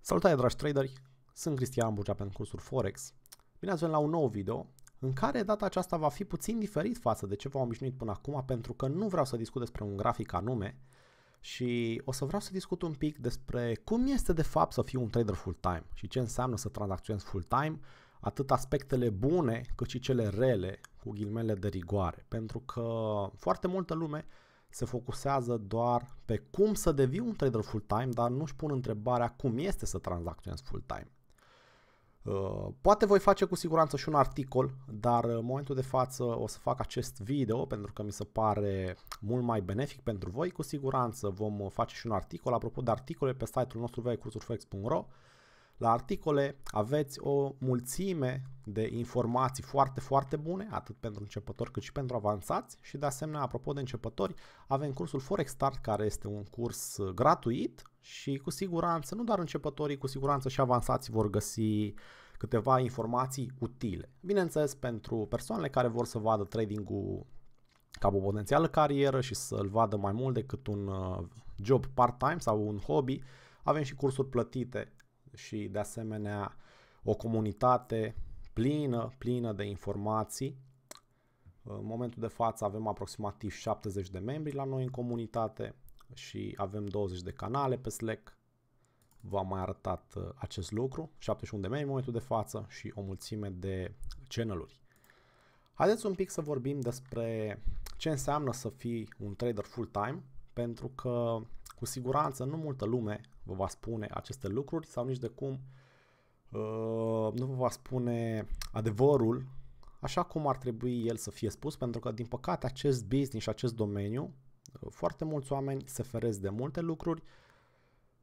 Salutare dragi traderi, sunt Cristian Bugea pentru cursuri Forex. Bine ați venit la un nou video în care data aceasta va fi puțin diferit față de ce v-am obișnuit până acum pentru că nu vreau să discut despre un grafic anume și o să vreau să discut un pic despre cum este de fapt să fiu un trader full-time și ce înseamnă să tranzacționez full-time, atât aspectele bune cât și cele rele cu ghilmele de rigoare, pentru că foarte multă lume se focusează doar pe cum să devii un trader full-time, dar nu-și pun întrebarea cum este să tranzacționezi full-time. Uh, poate voi face cu siguranță și un articol, dar în momentul de față o să fac acest video pentru că mi se pare mult mai benefic pentru voi. Cu siguranță vom face și un articol. Apropo de articole, pe site-ul nostru www.cursurflex.ro la articole aveți o mulțime de informații foarte, foarte bune, atât pentru începători cât și pentru avansați și de asemenea, apropo de începători, avem cursul Forex Start care este un curs gratuit și cu siguranță, nu doar începătorii, cu siguranță și avansați vor găsi câteva informații utile. Bineînțeles, pentru persoanele care vor să vadă trading-ul ca o potențială carieră și să-l vadă mai mult decât un uh, job part-time sau un hobby, avem și cursuri plătite și de asemenea o comunitate plină, plină de informații. În momentul de față avem aproximativ 70 de membri la noi în comunitate și avem 20 de canale pe Slack. V-am mai arătat uh, acest lucru, 71 de membri în momentul de față și o mulțime de channeluri. Haideți un pic să vorbim despre ce înseamnă să fii un trader full-time, pentru că cu siguranță nu multă lume vă va spune aceste lucruri sau nici de cum uh, nu vă va spune adevărul așa cum ar trebui el să fie spus, pentru că din păcate acest business și acest domeniu, uh, foarte mulți oameni se feresc de multe lucruri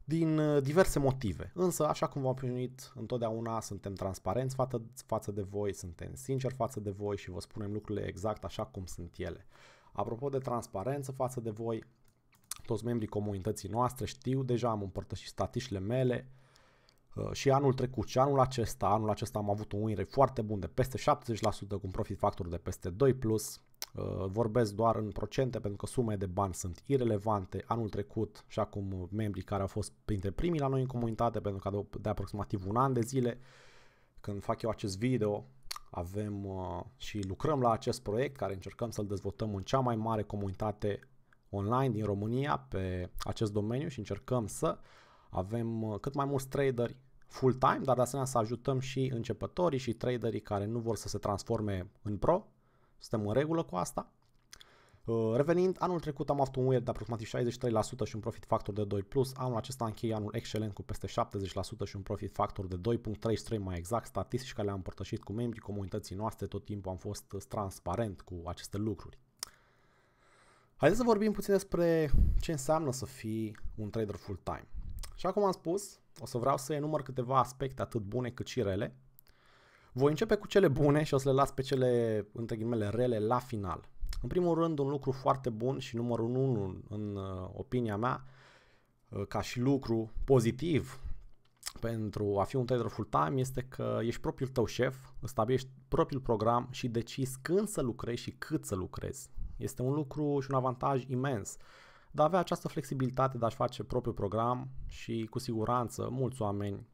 din uh, diverse motive. Însă, așa cum v-am primit întotdeauna suntem transparenți față, față de voi, suntem sinceri față de voi și vă spunem lucrurile exact așa cum sunt ele. Apropo de transparență față de voi, toți membrii comunității noastre știu deja, am împărtășit statiștile mele uh, și anul trecut și anul acesta, anul acesta am avut un win rate foarte bun de peste 70% cu un profit factor de peste 2+, plus. Uh, vorbesc doar în procente pentru că sume de bani sunt irelevante, anul trecut și acum membrii care au fost printre primii la noi în comunitate pentru că de aproximativ un an de zile când fac eu acest video avem uh, și lucrăm la acest proiect care încercăm să-l dezvoltăm în cea mai mare comunitate online din România pe acest domeniu și încercăm să avem uh, cât mai mulți traderi full-time, dar de asemenea să ajutăm și începătorii și traderii care nu vor să se transforme în pro. Suntem în regulă cu asta. Uh, revenind, anul trecut am avut un wear de aproximativ 63% și un profit factor de 2+, plus. anul acesta închei anul excelent cu peste 70% și un profit factor de 2.33 mai exact, statistici care le-am împărtășit cu membrii comunității noastre, tot timpul am fost uh, transparent cu aceste lucruri. Haideți să vorbim puțin despre ce înseamnă să fii un trader full-time. Și acum am spus, o să vreau să enumăr câteva aspecte atât bune cât și rele. Voi începe cu cele bune și o să le las pe cele, între ghilimele, rele la final. În primul rând, un lucru foarte bun și numărul 1 în uh, opinia mea, uh, ca și lucru pozitiv pentru a fi un trader full-time este că ești propriul tău șef, stabilești propriul program și decizi când să lucrezi și cât să lucrezi. Este un lucru și un avantaj imens. Dar avea această flexibilitate de a-și face propriul program și cu siguranță mulți oameni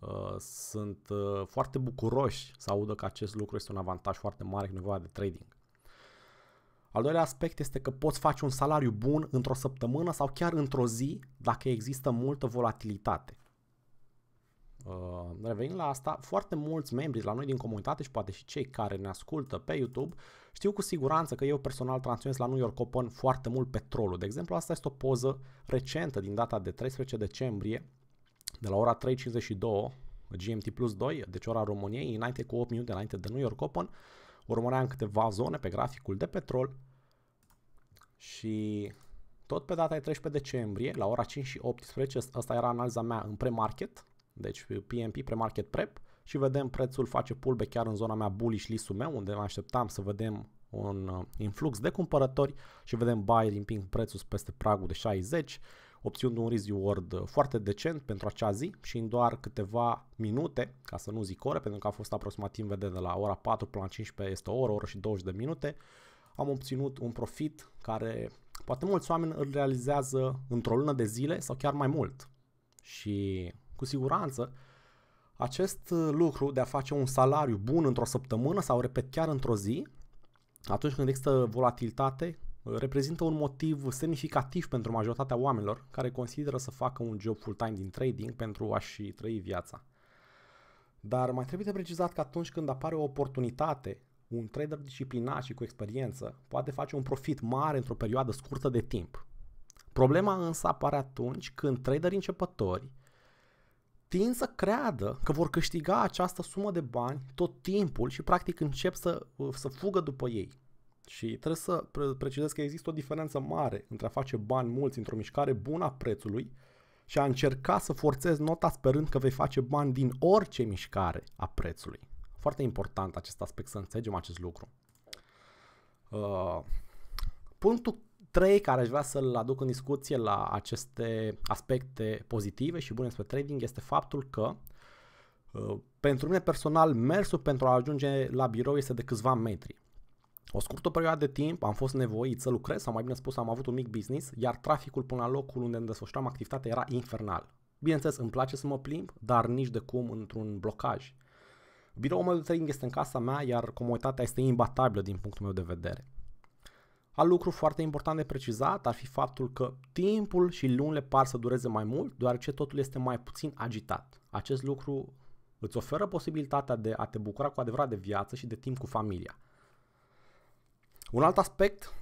uh, sunt uh, foarte bucuroși să audă că acest lucru este un avantaj foarte mare în nevoia de trading. Al doilea aspect este că poți face un salariu bun într-o săptămână sau chiar într-o zi dacă există multă volatilitate. Uh, revenind la asta, foarte mulți membri la noi din comunitate și poate și cei care ne ascultă pe YouTube știu cu siguranță că eu personal transmis la New York Open foarte mult petrolul. De exemplu, asta este o poză recentă din data de 13 decembrie de la ora 3.52 GMT plus 2, deci ora României, înainte cu 8 minute înainte de New York Open, urmăream câteva zone pe graficul de petrol și tot pe data de 13 decembrie, la ora 5 și 18, asta era analiza mea în pre-market, deci PMP, Pre-Market Prep și vedem prețul face pullback chiar în zona mea bullish list meu, unde mă așteptam să vedem un uh, influx de cumpărători și vedem buy rimping prețul peste pragul de 60, obținând un risk reward uh, foarte decent pentru acea zi și în doar câteva minute, ca să nu zic ore, pentru că a fost aproximativ vede de la ora 4 până la 15, este o oră, oră și 20 de minute, am obținut un profit care poate mulți oameni îl realizează într-o lună de zile sau chiar mai mult. Și cu siguranță, acest uh, lucru de a face un salariu bun într-o săptămână sau, repet, chiar într-o zi, atunci când există volatilitate, uh, reprezintă un motiv semnificativ pentru majoritatea oamenilor care consideră să facă un job full-time din trading pentru a-și trăi viața. Dar mai trebuie de precizat că atunci când apare o oportunitate, un trader disciplinat și cu experiență poate face un profit mare într-o perioadă scurtă de timp. Problema însă apare atunci când traderii începători tind să creadă că vor câștiga această sumă de bani tot timpul și practic încep să, uh, să fugă după ei. Și trebuie să precizez că există o diferență mare între a face bani mulți într-o mișcare bună a prețului și a încerca să forțezi nota sperând că vei face bani din orice mișcare a prețului. Foarte important acest aspect să înțelegem acest lucru. Uh, punctul trei care aș vrea să-l aduc în discuție la aceste aspecte pozitive și bune despre trading este faptul că uh, pentru mine personal, mersul pentru a ajunge la birou este de câțiva metri. O scurtă perioadă de timp am fost nevoit să lucrez, sau mai bine spus am avut un mic business, iar traficul până la locul unde îmi desfășuram activitatea era infernal. Bineînțeles, îmi place să mă plimb, dar nici de cum într-un blocaj. Biroul meu de trading este în casa mea, iar comunitatea este imbatabilă din punctul meu de vedere. Alt lucru foarte important de precizat ar fi faptul că timpul și lunile par să dureze mai mult, deoarece totul este mai puțin agitat. Acest lucru îți oferă posibilitatea de a te bucura cu adevărat de viață și de timp cu familia. Un alt aspect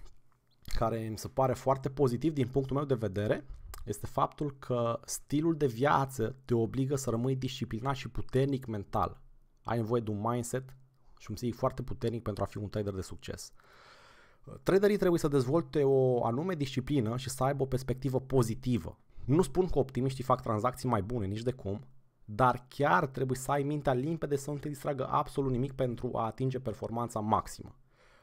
care mi se pare foarte pozitiv din punctul meu de vedere este faptul că stilul de viață te obligă să rămâi disciplinat și puternic mental. Ai nevoie de un mindset și un psihic foarte puternic pentru a fi un trader de succes. Traderii trebuie să dezvolte o anume disciplină și să aibă o perspectivă pozitivă. Nu spun că optimiștii fac tranzacții mai bune, nici de cum, dar chiar trebuie să ai mintea limpede să nu te distragă absolut nimic pentru a atinge performanța maximă.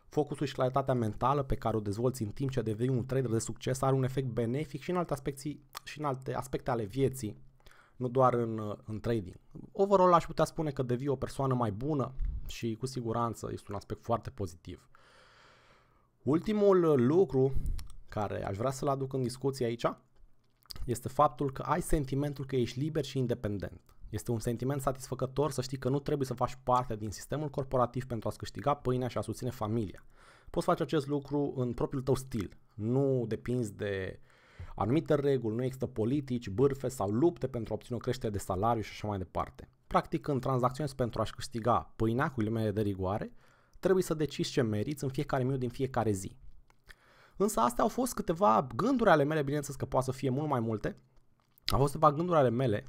Focusul și claritatea mentală pe care o dezvolți în timp ce devii un trader de succes are un efect benefic și în alte aspecte, și în alte aspecte ale vieții, nu doar în, în trading. Overall aș putea spune că devii o persoană mai bună și cu siguranță este un aspect foarte pozitiv. Ultimul uh, lucru care aș vrea să-l aduc în discuție aici este faptul că ai sentimentul că ești liber și independent. Este un sentiment satisfăcător să știi că nu trebuie să faci parte din sistemul corporativ pentru a-ți câștiga pâinea și a susține familia. Poți face acest lucru în propriul tău stil. Nu depinzi de anumite reguli, nu există politici, bârfe sau lupte pentru a obține o creștere de salariu și așa mai departe. Practic, în tranzacționezi pentru a-și câștiga pâinea cu ghilimele de rigoare, trebuie să decizi ce meriți în fiecare minut din fiecare zi. Însă astea au fost câteva gânduri ale mele, bineînțeles că poate să fie mult mai multe, au fost câteva gânduri ale mele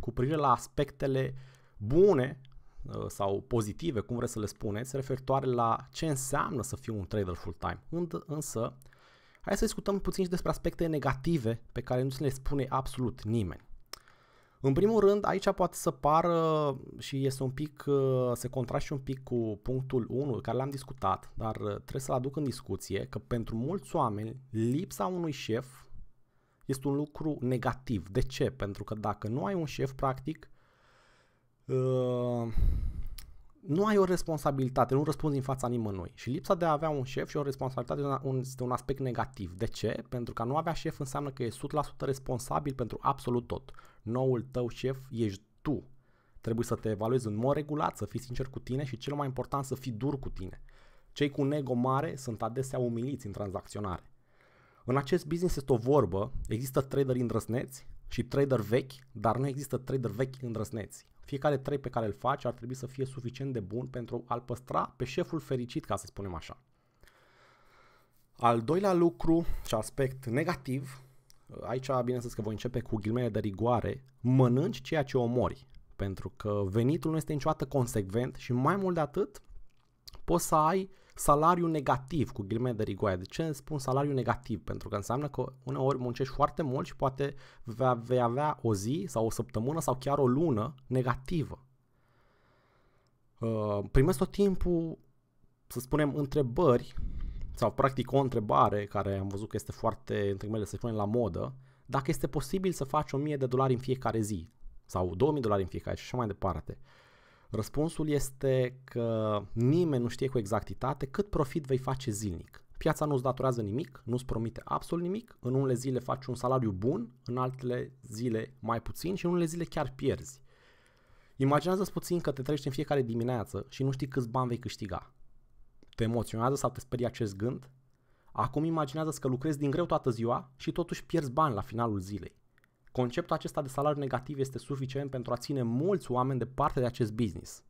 cu privire la aspectele bune uh, sau pozitive, cum vreți să le spuneți, referitoare la ce înseamnă să fiu un trader full-time. Însă, hai să discutăm puțin și despre aspecte negative pe care nu se le spune absolut nimeni. În primul rând, aici poate să pară și este un pic, uh, se contraște un pic cu punctul 1 care l-am discutat, dar uh, trebuie să-l aduc în discuție că pentru mulți oameni lipsa unui șef este un lucru negativ. De ce? Pentru că dacă nu ai un șef, practic, uh, nu ai o responsabilitate, nu răspunzi în fața nimănui. Și lipsa de a avea un șef și o responsabilitate este un aspect negativ. De ce? Pentru că a nu avea șef înseamnă că e 100% responsabil pentru absolut tot noul tău șef ești tu. Trebuie să te evaluezi în mod regulat, să fii sincer cu tine și cel mai important să fii dur cu tine. Cei cu un ego mare sunt adesea umiliți în tranzacționare. În acest business este o vorbă, există traderi îndrăsneți și trader vechi, dar nu există trader vechi îndrăsneți. Fiecare trade pe care îl faci ar trebui să fie suficient de bun pentru a-l păstra pe șeful fericit, ca să spunem așa. Al doilea lucru și aspect negativ aici bine bineînțeles că voi începe cu ghilmele de rigoare, mănânci ceea ce omori, pentru că venitul nu este niciodată consecvent și mai mult de atât poți să ai salariu negativ cu ghilmele de rigoare. De ce spun salariu negativ? Pentru că înseamnă că uneori muncești foarte mult și poate vei avea o zi sau o săptămână sau chiar o lună negativă. Uh, primesc tot timpul, să spunem, întrebări sau practic o întrebare care am văzut că este foarte, între mele, să spunem, la modă, dacă este posibil să faci 1000 de dolari în fiecare zi sau 2000 dolari în fiecare zi, și așa mai departe. Răspunsul este că nimeni nu știe cu exactitate cât profit vei face zilnic. Piața nu-ți datorează nimic, nu-ți promite absolut nimic, în unele zile faci un salariu bun, în altele zile mai puțin și în unele zile chiar pierzi. Imaginează-ți puțin că te treci în fiecare dimineață și nu știi câți bani vei câștiga. Te emoționează sau te sperie acest gând? Acum imaginează că lucrezi din greu toată ziua și totuși pierzi bani la finalul zilei. Conceptul acesta de salariu negativ este suficient pentru a ține mulți oameni departe de acest business.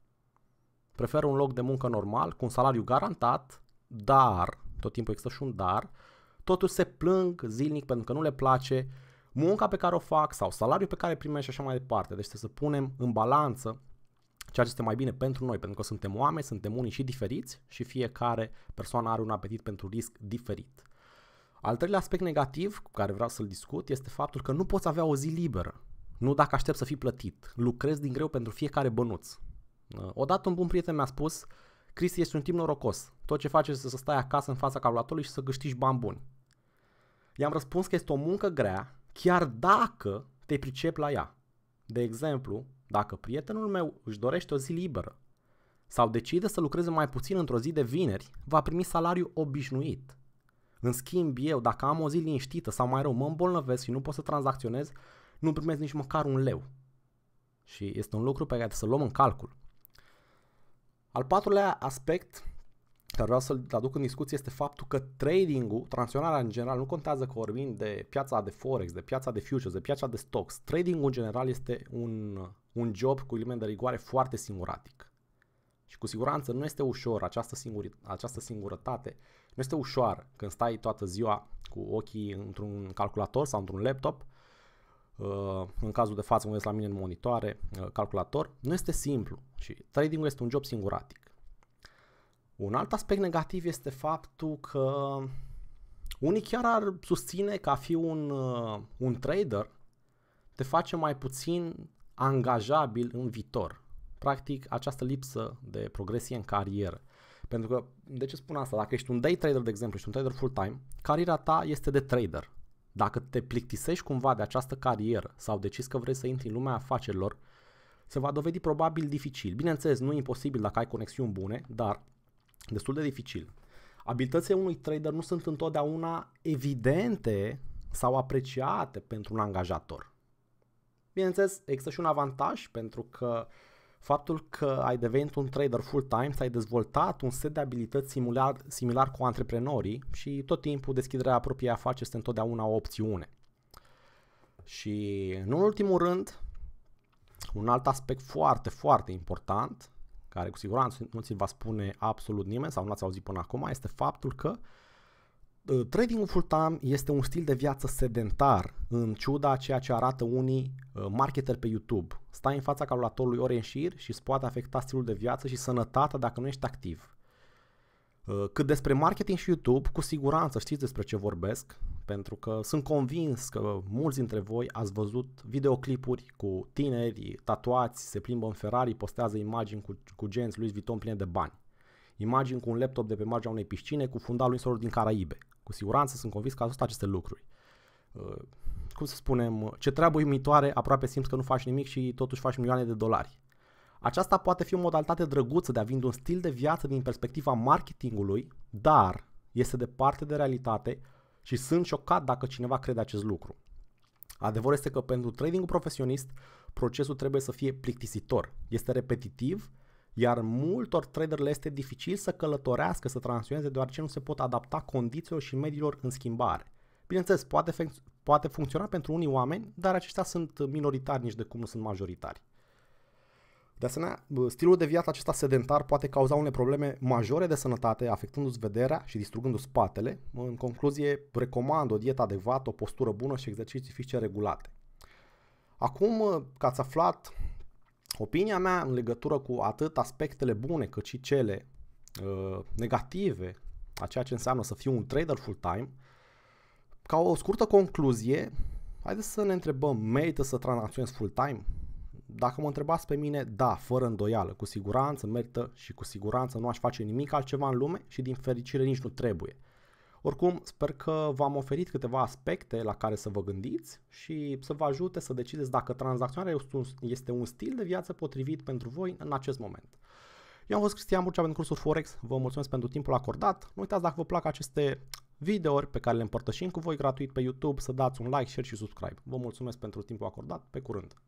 Preferă un loc de muncă normal, cu un salariu garantat, dar, tot timpul există și un dar, totuși se plâng zilnic pentru că nu le place munca pe care o fac sau salariul pe care îl și așa mai departe. Deci să punem în balanță ceea ce este mai bine pentru noi, pentru că suntem oameni, suntem unii și diferiți și fiecare persoană are un apetit pentru risc diferit. Al treilea aspect negativ cu care vreau să-l discut este faptul că nu poți avea o zi liberă. Nu dacă aștept să fii plătit. Lucrezi din greu pentru fiecare bănuț. Uh, odată un bun prieten mi-a spus, Cristi, ești un timp norocos. Tot ce faci este să stai acasă în fața calculatorului și să câștigi bani buni. I-am răspuns că este o muncă grea, chiar dacă te pricepi la ea. De exemplu, dacă prietenul meu își dorește o zi liberă sau decide să lucreze mai puțin într-o zi de vineri, va primi salariu obișnuit. În schimb, eu, dacă am o zi liniștită sau mai rău, mă îmbolnăvesc și nu pot să tranzacționez, nu primesc nici măcar un leu. Și este un lucru pe care să luăm în calcul. Al patrulea aspect care vreau să-l aduc în discuție este faptul că trading-ul, tranzacționarea în general, nu contează că vorbim de piața de Forex, de piața de futures, de piața de stocks. Trading-ul în general este un, un job cu element de rigoare foarte singuratic. Și cu siguranță nu este ușor această, singuri, această singurătate, nu este ușor. când stai toată ziua cu ochii într-un calculator sau într-un laptop, uh, în cazul de față mă la mine în monitoare, uh, calculator, nu este simplu și trading-ul este un job singuratic. Un alt aspect negativ este faptul că unii chiar ar susține că a fi un, uh, un trader te face mai puțin angajabil în viitor. Practic, această lipsă de progresie în carieră. Pentru că, de ce spun asta? Dacă ești un day trader, de exemplu, ești un trader full-time, cariera ta este de trader. Dacă te plictisești cumva de această carieră sau decizi că vrei să intri în lumea afacerilor, se va dovedi probabil dificil. Bineînțeles, nu e imposibil dacă ai conexiuni bune, dar destul de dificil. Abilitățile unui trader nu sunt întotdeauna evidente sau apreciate pentru un angajator. Bineînțeles, există și un avantaj pentru că faptul că ai devenit un trader full-time, ți-ai dezvoltat un set de abilități similar, similar cu antreprenorii și tot timpul deschiderea propriei afaceri este întotdeauna o opțiune. Și nu în ultimul rând, un alt aspect foarte, foarte important care cu siguranță nu ți va spune absolut nimeni sau nu l-ați auzit până acum, este faptul că uh, tradingul full-time este un stil de viață sedentar, în ciuda a ceea ce arată unii uh, marketeri pe YouTube. Stai în fața calculatorului ore în șir și îți poate afecta stilul de viață și sănătatea dacă nu ești activ. Uh, cât despre marketing și YouTube, cu siguranță știți despre ce vorbesc pentru că sunt convins că mulți dintre voi ați văzut videoclipuri cu tineri tatuați, se plimbă în Ferrari, postează imagini cu, cu genți Louis Vuitton pline de bani. Imagini cu un laptop de pe marginea unei piscine cu fundalul insulor din Caraibe. Cu siguranță sunt convins că ați văzut aceste lucruri. Uh, cum să spunem, ce treabă uimitoare, aproape simți că nu faci nimic și totuși faci milioane de dolari. Aceasta poate fi o modalitate drăguță de a vinde un stil de viață din perspectiva marketingului, dar este departe de realitate și sunt șocat dacă cineva crede acest lucru. Adevărul este că pentru trading profesionist procesul trebuie să fie plictisitor, este repetitiv, iar multor trader le este dificil să călătorească, să transioneze, deoarece nu se pot adapta condițiilor și mediilor în schimbare. Bineînțeles, poate, poate funcționa pentru unii oameni, dar aceștia sunt minoritari, nici de cum nu sunt majoritari. De asemenea, stilul de viață acesta sedentar poate cauza unele probleme majore de sănătate, afectându-ți vederea și distrugându-ți spatele. În concluzie, recomand o dietă adecvată, o postură bună și exerciții fizice regulate. Acum că ați aflat opinia mea în legătură cu atât aspectele bune cât și cele uh, negative a ceea ce înseamnă să fiu un trader full-time, ca o scurtă concluzie, haideți să ne întrebăm, merită să tranzacționez full-time? Dacă mă întrebați pe mine, da, fără îndoială, cu siguranță merită și cu siguranță nu aș face nimic altceva în lume și din fericire nici nu trebuie. Oricum, sper că v-am oferit câteva aspecte la care să vă gândiți și să vă ajute să decideți dacă tranzacționarea este un stil de viață potrivit pentru voi în acest moment. Eu am fost Cristian Burcea pentru cursul Forex, vă mulțumesc pentru timpul acordat. Nu uitați dacă vă plac aceste videouri pe care le împărtășim cu voi gratuit pe YouTube, să dați un like, share și subscribe. Vă mulțumesc pentru timpul acordat, pe curând!